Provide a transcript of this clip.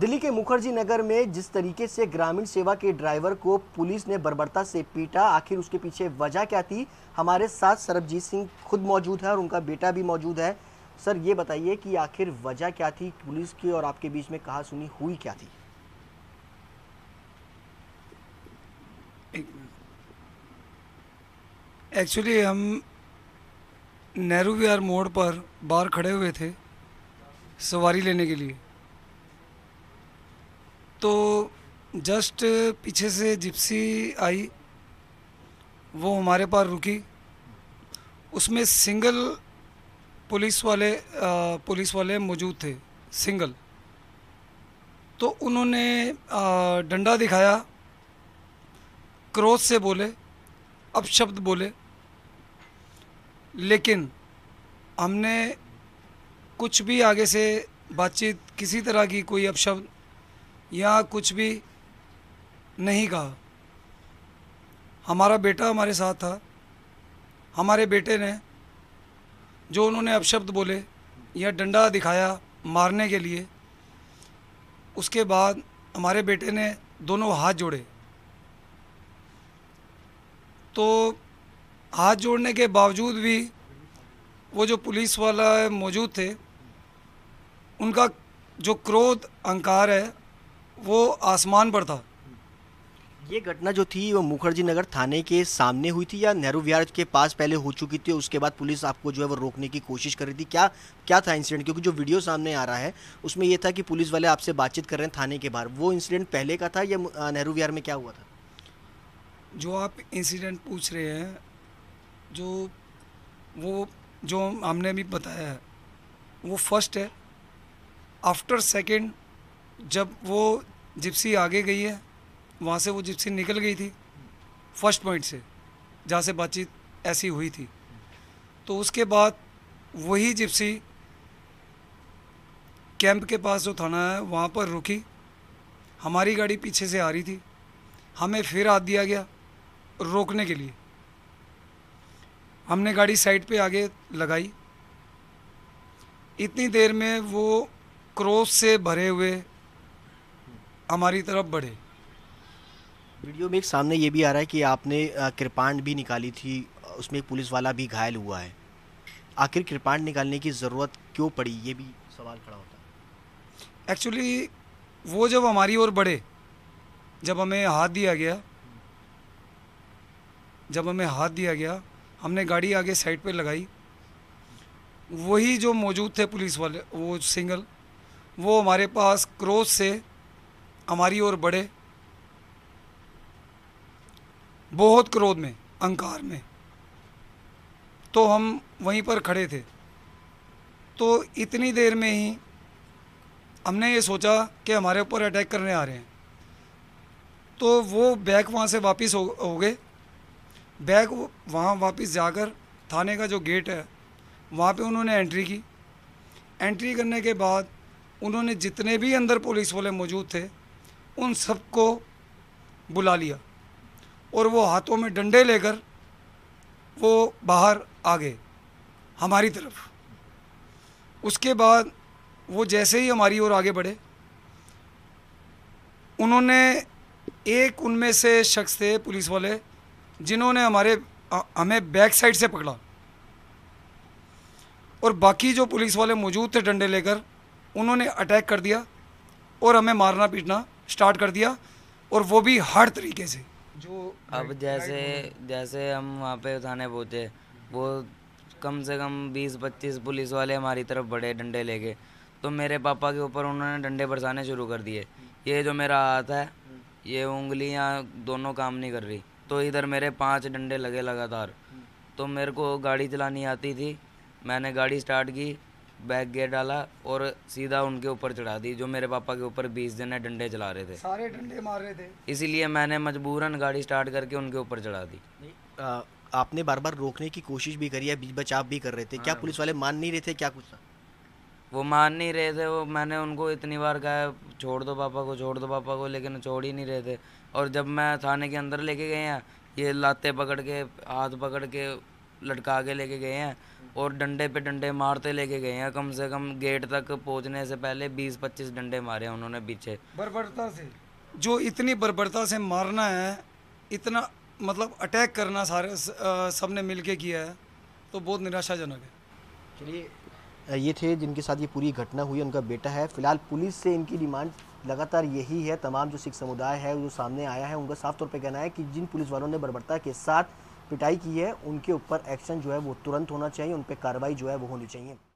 दिल्ली के मुखर्जी नगर में जिस तरीके से ग्रामीण सेवा के ड्राइवर को पुलिस ने बर्बरता से पीटा आखिर उसके पीछे वजह क्या थी हमारे साथ सरबजीत सिंह खुद मौजूद है और उनका बेटा भी मौजूद है सर ये बताइए कि आखिर वजह क्या थी पुलिस की और आपके बीच में कहा सुनी हुई क्या थी एक्चुअली हम नेहरू विहार मोड़ पर बाहर खड़े हुए थे सवारी लेने के लिए तो जस्ट पीछे से जिप्सी आई वो हमारे पास रुकी उसमें सिंगल पुलिस वाले आ, पुलिस वाले मौजूद थे सिंगल तो उन्होंने डंडा दिखाया क्रोध से बोले अपशब्द बोले लेकिन हमने कुछ भी आगे से बातचीत किसी तरह की कोई अपशब्द या कुछ भी नहीं कहा हमारा बेटा हमारे साथ था हमारे बेटे ने जो उन्होंने अपशब्द बोले या डंडा दिखाया मारने के लिए उसके बाद हमारे बेटे ने दोनों हाथ जोड़े तो हाथ जोड़ने के बावजूद भी वो जो पुलिस वाला मौजूद थे उनका जो क्रोध अहंकार है वो आसमान पर था ये घटना जो थी वो मुखर्जी नगर थाने के सामने हुई थी या नेहरू विहार के पास पहले हो चुकी थी उसके बाद पुलिस आपको जो है वो रोकने की कोशिश कर रही थी क्या क्या था इंसिडेंट क्योंकि जो वीडियो सामने आ रहा है उसमें ये था कि पुलिस वाले आपसे बातचीत कर रहे हैं थाने के बाहर वो इंसिडेंट पहले का था या नेहरू विहार में क्या हुआ था जो आप इंसिडेंट पूछ रहे हैं जो वो जो हमने अभी बताया है वो फर्स्ट है आफ्टर सेकेंड जब वो जिप्सी आगे गई है वहाँ से वो जिप्सी निकल गई थी फर्स्ट पॉइंट से जहाँ से बातचीत ऐसी हुई थी तो उसके बाद वही जिप्सी कैंप के पास जो थाना है वहाँ पर रुकी हमारी गाड़ी पीछे से आ रही थी हमें फिर हाथ दिया गया रोकने के लिए हमने गाड़ी साइड पे आगे लगाई इतनी देर में वो क्रॉस से भरे हुए हमारी तरफ बढ़े वीडियो में एक सामने ये भी आ रहा है कि आपने कृपांड भी निकाली थी उसमें एक पुलिस वाला भी घायल हुआ है आखिर कृपांड निकालने की ज़रूरत क्यों पड़ी ये भी सवाल खड़ा होता है एक्चुअली वो जब हमारी ओर बढ़े जब हमें हाथ दिया गया जब हमें हाथ दिया गया हमने गाड़ी आगे साइड पर लगाई वही जो मौजूद थे पुलिस वाले वो सिंगल वो हमारे पास क्रोस से हमारी ओर बढ़े बहुत क्रोध में अहंकार में तो हम वहीं पर खड़े थे तो इतनी देर में ही हमने ये सोचा कि हमारे ऊपर अटैक करने आ रहे हैं तो वो बैग वहाँ से वापस हो, हो गए बैग वहाँ वापस जाकर थाने का जो गेट है वहाँ पे उन्होंने एंट्री की एंट्री करने के बाद उन्होंने जितने भी अंदर पुलिस वाले मौजूद थे उन सब को बुला लिया और वो हाथों में डंडे लेकर वो बाहर आ गए हमारी तरफ उसके बाद वो जैसे ही हमारी ओर आगे बढ़े उन्होंने एक उनमें से शख्स थे पुलिस वाले जिन्होंने हमारे हमें बैक साइड से पकड़ा और बाकी जो पुलिस वाले मौजूद थे डंडे लेकर उन्होंने अटैक कर दिया और हमें मारना पीटना स्टार्ट कर दिया और वो भी हर तरीके से जो अब जैसे जैसे हम वहाँ पे थाने पहुँचे वो कम से कम बीस पच्चीस पुलिस वाले हमारी तरफ बड़े डंडे लेके तो मेरे पापा के ऊपर उन्होंने डंडे बरसाने शुरू कर दिए ये जो मेरा हाथ है ये उंगलियाँ दोनों काम नहीं कर रही तो इधर मेरे पांच डंडे लगे लगातार तो मेरे को गाड़ी चलानी आती थी मैंने गाड़ी स्टार्ट की बैग गेयर डाला और सीधा उनके ऊपर चढ़ा दी जो मेरे पापा के ऊपर बीस जने डंडे चला रहे थे सारे डंडे मार रहे थे इसीलिए मैंने मजबूरन गाड़ी स्टार्ट करके उनके ऊपर चढ़ा दी आ, आपने बार बार रोकने की कोशिश भी करी है बचाव भी कर रहे थे क्या हाँ। पुलिस वाले मान नहीं रहे थे क्या कुछ था? वो मान नहीं रहे थे वो मैंने उनको इतनी बार कहा छोड़ दो पापा को छोड़ दो पापा को लेकिन छोड़ ही नहीं रहे थे और जब मैं थाने के अंदर लेके गए हैं ये लाते पकड़ के हाथ पकड़ के लटका के लेके गए हैं और डंडे पे डंडे मारते लेके गए हैं कम से कम गेट तक पहुंचने से पहले 20-25 डंडे मारे उन्होंने पीछे बर्बरता से जो इतनी बर्बरता से मारना है इतना मतलब अटैक करना सारे सब ने मिल के किया है तो बहुत निराशाजनक है चलिए ये थे जिनके साथ ये पूरी घटना हुई उनका बेटा है फिलहाल पुलिस से इनकी डिमांड लगातार यही है तमाम जो सिख समुदाय है जो सामने आया है उनका साफ तौर पर कहना है कि जिन पुलिस वालों ने बर्बरता के साथ पिटाई की है उनके ऊपर एक्शन जो है वो तुरंत होना चाहिए उन पर कार्रवाई जो है वो होनी चाहिए